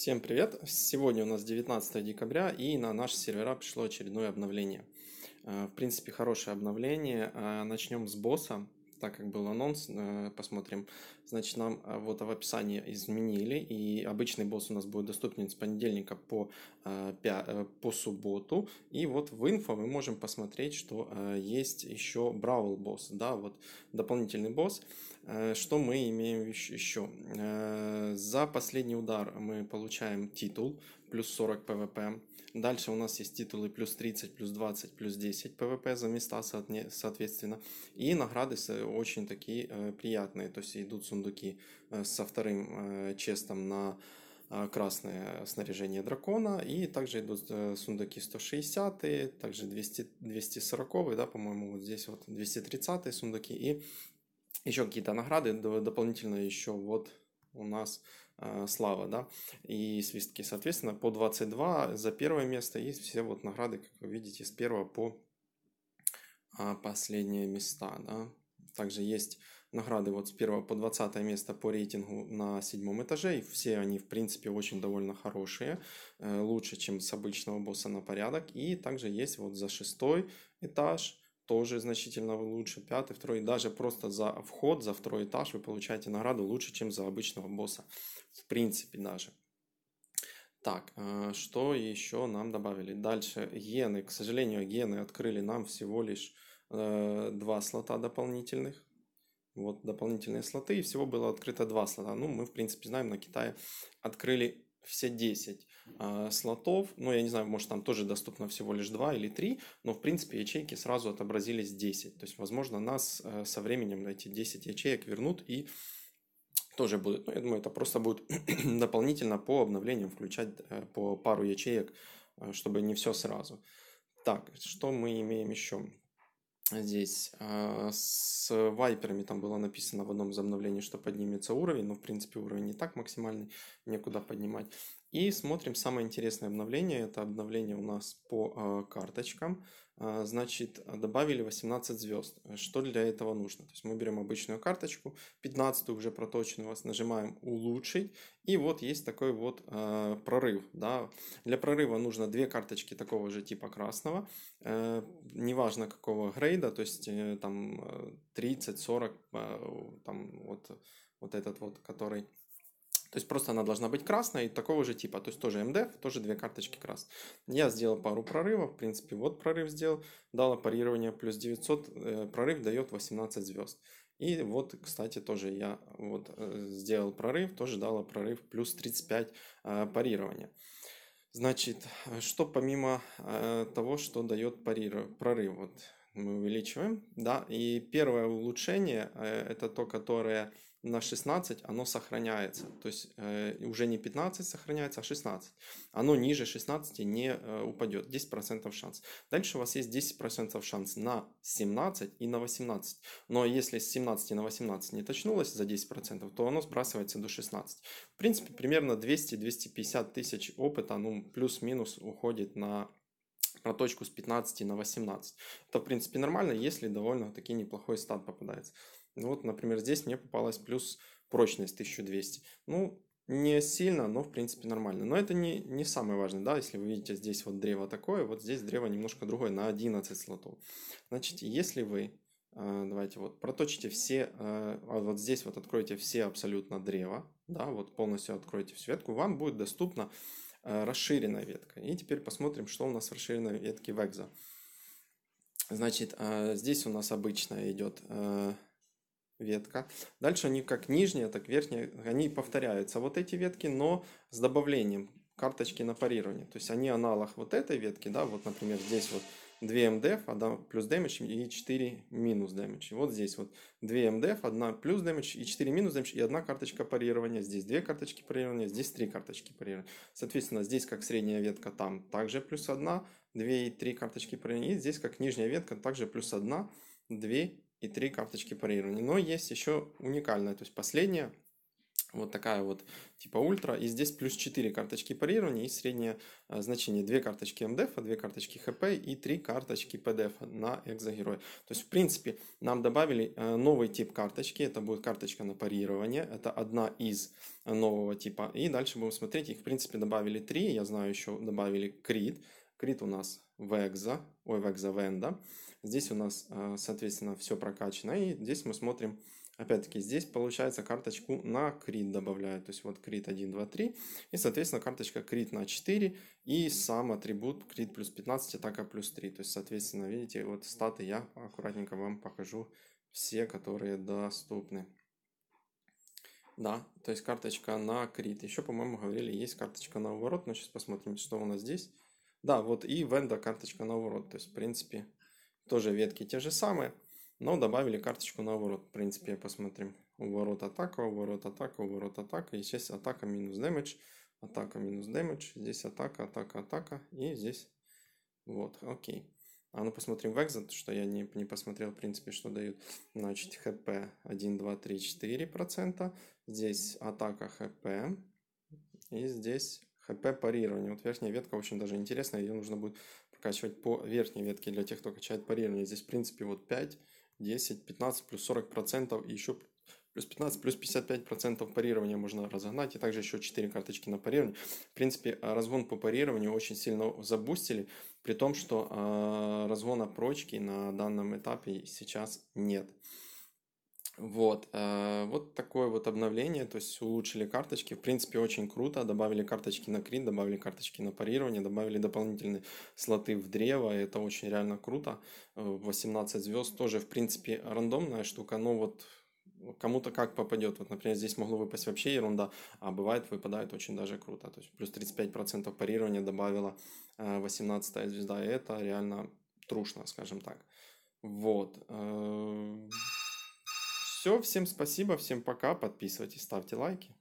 Всем привет! Сегодня у нас 19 декабря и на наши сервера пришло очередное обновление. Э, в принципе, хорошее обновление. Э, начнем с босса так как был анонс, э, посмотрим. Значит, нам э, вот в описании изменили, и обычный босс у нас будет доступен с понедельника по, э, по субботу. И вот в инфо мы можем посмотреть, что есть еще Бравл босс, да, вот дополнительный босс. Что мы имеем еще? За последний удар мы получаем титул, плюс 40 ПВП. Дальше у нас есть титулы плюс 30, плюс 20, плюс 10 ПВП за места, соответственно. И награды очень такие э, приятные. То есть идут сундуки э, со вторым э, честом на красное снаряжение дракона, и также идут сундуки 160, также 200, 240, да, по-моему, вот здесь вот 230 сундуки, и еще какие-то награды, дополнительно еще вот у нас Э, слава, да, и свистки. Соответственно, по 22 за первое место есть все вот награды, как вы видите, с первого по а, последние места, да. Также есть награды вот с первого по 20 место по рейтингу на седьмом этаже, и все они, в принципе, очень довольно хорошие, э, лучше, чем с обычного босса на порядок, и также есть вот за шестой этаж, тоже значительно лучше. Пятый, второй, даже просто за вход, за второй этаж вы получаете награду лучше, чем за обычного босса. В принципе даже. Так, э, что еще нам добавили? Дальше гены. К сожалению, гены открыли нам всего лишь э, два слота дополнительных. Вот дополнительные слоты, и всего было открыто два слота. Ну, мы, в принципе, знаем, на Китае открыли все 10. А, слотов. Ну, я не знаю, может, там тоже доступно всего лишь 2 или 3, но, в принципе, ячейки сразу отобразились 10. То есть, возможно, нас э, со временем эти 10 ячеек вернут и тоже будет. Ну, я думаю, это просто будет дополнительно по обновлениям включать э, по пару ячеек, э, чтобы не все сразу. Так, что мы имеем еще? здесь. А, с вайперами там было написано в одном из обновлений, что поднимется уровень, но в принципе уровень не так максимальный, некуда поднимать. И смотрим самое интересное обновление. Это обновление у нас по а, карточкам. А, значит, добавили 18 звезд. Что для этого нужно? То есть мы берем обычную карточку, 15 уже проточенную вас нажимаем «Улучшить», и вот есть такой вот э, прорыв. Да? Для прорыва нужно две карточки такого же типа красного, э, неважно какого грейда, то есть э, там 30, э, 40, э, там вот, вот этот вот, который то есть просто она должна быть красной и такого же типа. То есть тоже МДФ, тоже две карточки крас. Я сделал пару прорывов, в принципе, вот прорыв сделал, дало парирование плюс 900, э, прорыв дает 18 звезд. И вот, кстати, тоже я вот э, сделал прорыв, тоже дало прорыв плюс 35 э, парирования. Значит, что помимо того, что дает париров, прорыв, вот мы увеличиваем, да, и первое улучшение, это то, которое на 16, оно сохраняется. То есть э, уже не 15 сохраняется, а 16. Оно ниже 16 не э, упадет. 10% шанс. Дальше у вас есть 10% шанс на 17 и на 18. Но ну, а если с 17 на 18 не точнулось за 10%, то оно сбрасывается до 16. В принципе, примерно 200-250 тысяч опыта, ну, плюс-минус уходит на точку с 15 на 18. Это, в принципе, нормально, если довольно-таки неплохой стат попадается. Ну вот, например, здесь мне попалась плюс прочность 1200. Ну, не сильно, но в принципе нормально. Но это не, не самое важное, да, если вы видите здесь вот древо такое, вот здесь древо немножко другое, на 11 слотов. Значит, если вы, э, давайте вот, проточите все, э, а вот здесь вот откройте все абсолютно древо, да, вот полностью откройте всю ветку, вам будет доступна э, расширенная ветка. И теперь посмотрим, что у нас в расширенной ветке векза. Значит, здесь у нас обычно идет ветка. Дальше они как нижняя, так верхняя, они повторяются, вот эти ветки, но с добавлением карточки на парирование. То есть они аналог вот этой ветки, да, вот, например, здесь вот 2 МДФ, 1 плюс дэмэдж и 4 минус дэмэдж. Вот здесь вот 2 МДФ, 1 плюс дэмэдж и 4 минус дэмэдж и одна карточка парирования. Здесь две карточки парирования, здесь три карточки парирования. Соответственно, здесь как средняя ветка, там также плюс 1, 2 и 3 карточки парирования. И здесь как нижняя ветка, также плюс 1, 2 и три карточки парирования. Но есть еще уникальная, то есть последняя, вот такая вот типа ультра, и здесь плюс 4 карточки парирования и среднее э, значение 2 карточки МДФ, 2 карточки ХП и 3 карточки ПДФ на экзогерой. То есть, в принципе, нам добавили э, новый тип карточки, это будет карточка на парирование, это одна из нового типа, и дальше будем смотреть, их, в принципе, добавили 3, я знаю, еще добавили крит, крит у нас vexа, ой, vexа when, Здесь у нас, э, соответственно, все прокачано. И здесь мы смотрим, опять-таки, здесь получается карточку на крит добавляют, То есть вот крит 1, 2, 3. И, соответственно, карточка крит на 4. И сам атрибут крит плюс 15, атака плюс 3. То есть, соответственно, видите, вот статы я аккуратненько вам покажу все, которые доступны. Да, то есть карточка на крит. Еще, по-моему, говорили, есть карточка на уворот, но сейчас посмотрим, что у нас здесь. Да, вот и венда карточка на ворот. То есть, в принципе, тоже ветки те же самые, но добавили карточку на ворот. В принципе, посмотрим. Уворот атака, уворот атака, уворот атака. И здесь атака минус damage, атака минус damage. Здесь атака, атака, атака. И здесь вот, окей. А ну посмотрим в Exit, что я не, не посмотрел, в принципе, что дают. Значит, хп 1, 2, 3, 4 процента. Здесь атака хп. И здесь ХП парирование. Вот верхняя ветка очень даже интересная, ее нужно будет прокачивать по верхней ветке для тех, кто качает парирование. Здесь, в принципе, вот 5, 10, 15 плюс 40 процентов и еще плюс 15, плюс 55 процентов парирования можно разогнать, и также еще 4 карточки на парирование. В принципе, а, разгон по парированию очень сильно забустили, при том, что а, разгона прочки на данном этапе сейчас нет. Вот, э, вот такое вот обновление, то есть улучшили карточки, в принципе, очень круто, добавили карточки на крит, добавили карточки на парирование, добавили дополнительные слоты в древо, это очень реально круто, 18 э, звезд тоже, в принципе, рандомная штука, но вот кому-то как попадет. Вот, например, здесь могло выпасть вообще ерунда, а бывает выпадает очень даже круто. То есть плюс 35% парирования добавила 18 э, звезда, и это реально трушно, скажем так. Вот. Все, всем спасибо, всем пока, подписывайтесь, ставьте лайки.